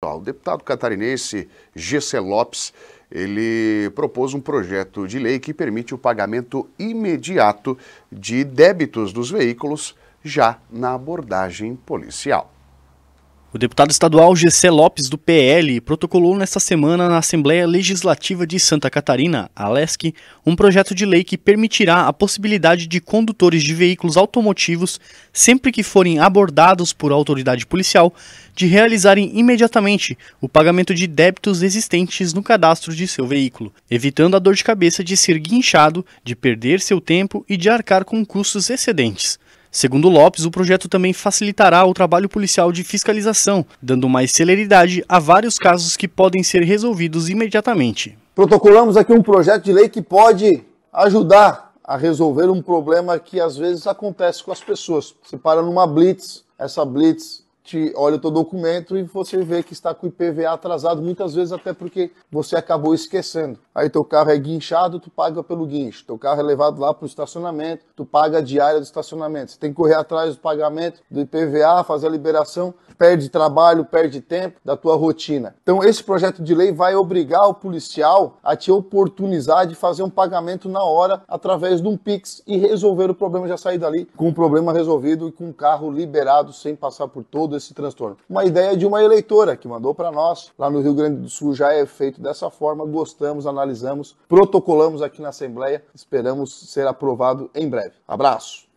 O deputado catarinense Gessé Lopes, ele propôs um projeto de lei que permite o pagamento imediato de débitos dos veículos já na abordagem policial. O deputado estadual Gessé Lopes, do PL, protocolou nesta semana na Assembleia Legislativa de Santa Catarina, ALESC, um projeto de lei que permitirá a possibilidade de condutores de veículos automotivos, sempre que forem abordados por autoridade policial, de realizarem imediatamente o pagamento de débitos existentes no cadastro de seu veículo, evitando a dor de cabeça de ser guinchado, de perder seu tempo e de arcar com custos excedentes. Segundo Lopes, o projeto também facilitará o trabalho policial de fiscalização, dando mais celeridade a vários casos que podem ser resolvidos imediatamente. Protocolamos aqui um projeto de lei que pode ajudar a resolver um problema que às vezes acontece com as pessoas. Você para numa blitz, essa blitz te olha o teu documento e você vê que está com o IPVA atrasado, muitas vezes até porque você acabou esquecendo. Aí teu carro é guinchado, tu paga pelo guincho. Teu carro é levado lá para o estacionamento, tu paga a diária do estacionamento. Você tem que correr atrás do pagamento do IPVA, fazer a liberação, perde trabalho, perde tempo da tua rotina. Então esse projeto de lei vai obrigar o policial a te oportunizar de fazer um pagamento na hora através de um Pix e resolver o problema já sair dali com o problema resolvido e com o carro liberado sem passar por todo esse transtorno. Uma ideia de uma eleitora que mandou para nós, lá no Rio Grande do Sul já é feito dessa forma, gostamos, analisamos, protocolamos aqui na Assembleia, esperamos ser aprovado em breve. Abraço!